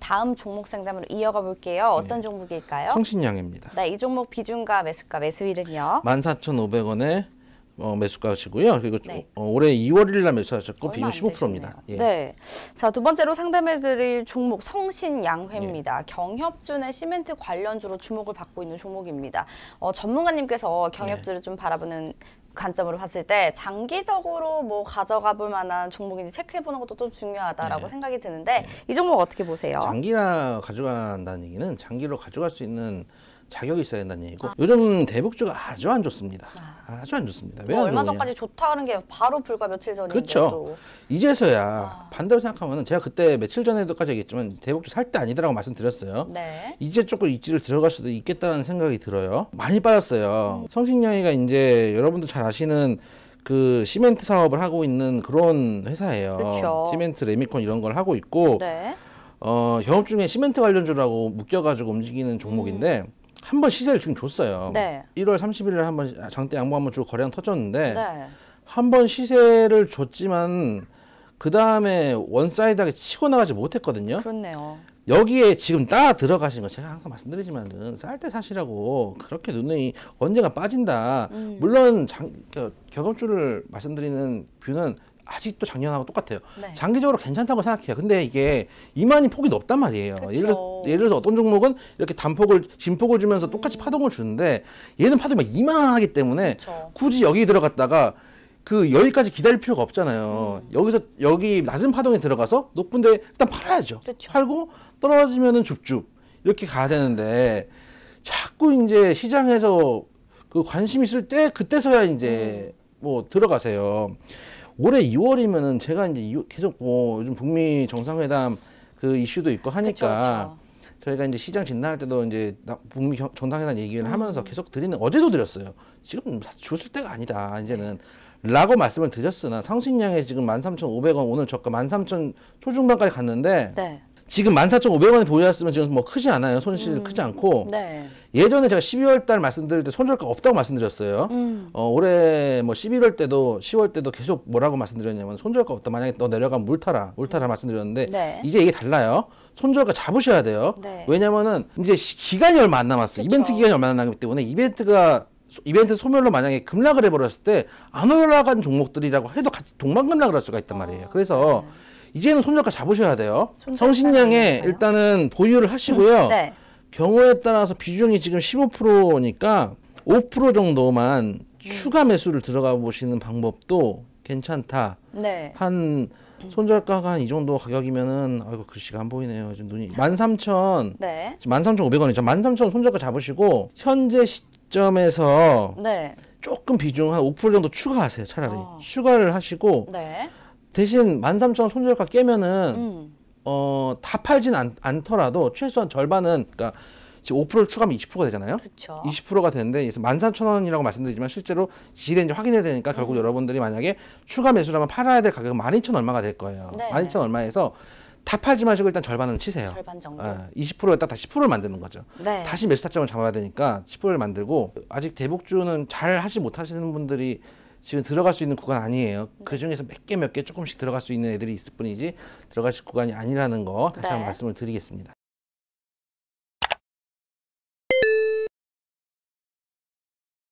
다음 종목 상담으로 이어가 볼게요. 어떤 네. 종목일까요? 성신양입니다. 네, 이 종목 비중과 매수가 매수일은요? 14,500원에 어, 매수가시고요. 그리고 네. 어, 올해 2월 1일 날 매수하셨고 비율 15%입니다. 예. 네. 자, 두 번째로 상담해 드릴 종목 성신양회입니다. 예. 경협준의 시멘트 관련주로 주목을 받고 있는 종목입니다. 어, 전문가님께서 경협주를 예. 좀 바라보는 관점으로 봤을 때 장기적으로 뭐 가져가 볼 만한 종목인지 체크해 보는 것도 또 중요하다라고 네. 생각이 드는데 네. 이 종목 어떻게 보세요? 장기나 가져간다는 얘기는 장기로 가져갈 수 있는 자격이 있어야 된다는 얘기고 아. 요즘 대북주가 아주 안 좋습니다. 아. 아주 안 좋습니다. 뭐 왜안 얼마 좋으냐. 뭐 전까지 좋다는 게 바로 불과 며칠 전인데 그렇죠. 이제서야 아. 반대로 생각하면 제가 그때 며칠 전에도까지 얘기했지만 대북주 살 때 아니다라고 말씀드렸어요. 네. 이제 조금 입지를 들어갈 수도 있겠다는 생각이 들어요. 많이 빠졌어요. 음. 성신여이가 이제 여러분도 잘 아시는 그 시멘트 사업을 하고 있는 그런 회사예요. 그렇 시멘트, 레미콘 이런 걸 하고 있고 네. 어, 경업 중에 시멘트 관련주라고 묶여가지고 움직이는 종목인데 음. 한번 시세를 지금 줬어요. 네. 1월 30일에 한번 장대 양보 한 번 주고 거래량 터졌는데 네. 한번 시세를 줬지만 그 다음에 원사이드하게 치고 나가지 못했거든요. 그렇네요. 여기에 지금 따 들어가시는 거 제가 항상 말씀드리지만은 쌀때 사시라고 그렇게 눈에 언제가 빠진다. 음. 물론 장, 겨, 경험주를 말씀드리는 뷰는 아직도 작년하고 똑같아요. 네. 장기적으로 괜찮다고 생각해요. 근데 이게 이만희 폭이 넓단 말이에요. 예를 예를 들어서 어떤 종목은 이렇게 단폭을 진폭을 주면서 똑같이 음. 파동을 주는데 얘는 파동이 막 이만하기 때문에 그쵸. 굳이 여기 들어갔다가 그 여기까지 기다릴 필요가 없잖아요. 음. 여기서 여기 낮은 파동에 들어가서 높은데 일단 팔아야죠. 그쵸. 팔고 떨어지면은 줍줍 이렇게 가야 되는데 자꾸 이제 시장에서 그 관심 있을 때 그때서야 이제 음. 뭐 들어가세요. 올해 2월이면은 제가 이제 계속 뭐 요즘 북미 정상회담 그 이슈도 있고 하니까 그쵸, 그쵸. 저희가 이제 시장 진단할 때도 이제 북미 정상회담 얘기를 음. 하면서 계속 드리는 어제도 드렸어요. 지금 죽을 때가 아니다. 이제는 라고 말씀을 드렸으나 상승량에 지금 13,500원 오늘 저가 13,000 초중반까지 갔는데 네. 지금 14,500원에 보유했으면 지금 뭐 크지 않아요. 손실 음. 크지 않고. 네. 예전에 제가 12월 달 말씀드릴 때 손절가 없다고 말씀드렸어요. 음. 어, 올해 뭐 11월 때도 10월 때도 계속 뭐라고 말씀드렸냐면 손절가 없다. 만약에 너 내려가면 물 타라. 물 타라 음. 말씀드렸는데 네. 이제 이게 달라요. 손절가 잡으셔야 돼요. 네. 왜냐면은 이제 기간이 얼마 안 남았어요. 그쵸. 이벤트 기간이 얼마 안 남기 았 때문에 이벤트가 이벤트 소멸로 만약에 급락을 해버렸을 때 안 올라간 종목들이라고 해도 같이 동반 급락을 할 수가 있단 말이에요. 아, 그래서 네. 이제는 손절가 잡으셔야 돼요. 성신양에 일단은 보유를 하시고요. 음, 네. 경우에 따라서 비중이 지금 15%니까 5% 정도만 음. 추가 매수를 들어가 보시는 방법도 괜찮다. 네. 한 손절가가 한 이 정도 가격이면은 아이고 글씨가 안 보이네요. 지금 눈이 13,000 네. 지금 13,500원이죠. 13,000 손절가 잡으시고 현재 시점에서 네. 조금 비중 한 5% 정도 추가하세요. 차라리 어. 추가를 하시고 네. 대신 만 삼천 원 손절가 깨면은 음. 어다 팔진 않, 않더라도 최소한 절반은 그러니까 지금 5%를 추가하면 20%가 되잖아요. 그렇죠. 20%가 되는데 만삼천 원이라고 말씀드리지만 실제로 지지된지 확인해야 되니까 음. 결국 음. 여러분들이 만약에 추가 매수라면 팔아야 될 가격은 만이천 얼마가 될 거예요. 네. 만이천 얼마에서 다 팔지 마시고 일단 절반은 치세요. 절반 정도. 어, 예, 20%였다 다시 10%를 만드는 거죠. 네. 다시 매수 타점을 잡아야 되니까 10%를 만들고 아직 대북주는 잘 하지 못하시는 분들이 지금 들어갈 수 있는 구간 아니에요. 네. 그 중에서 몇개 몇개 몇 개 조금씩 들어갈 수 있는 애들이 있을 뿐이지 들어가실 구간이 아니라는 거 다시 네. 한번 말씀을 드리겠습니다.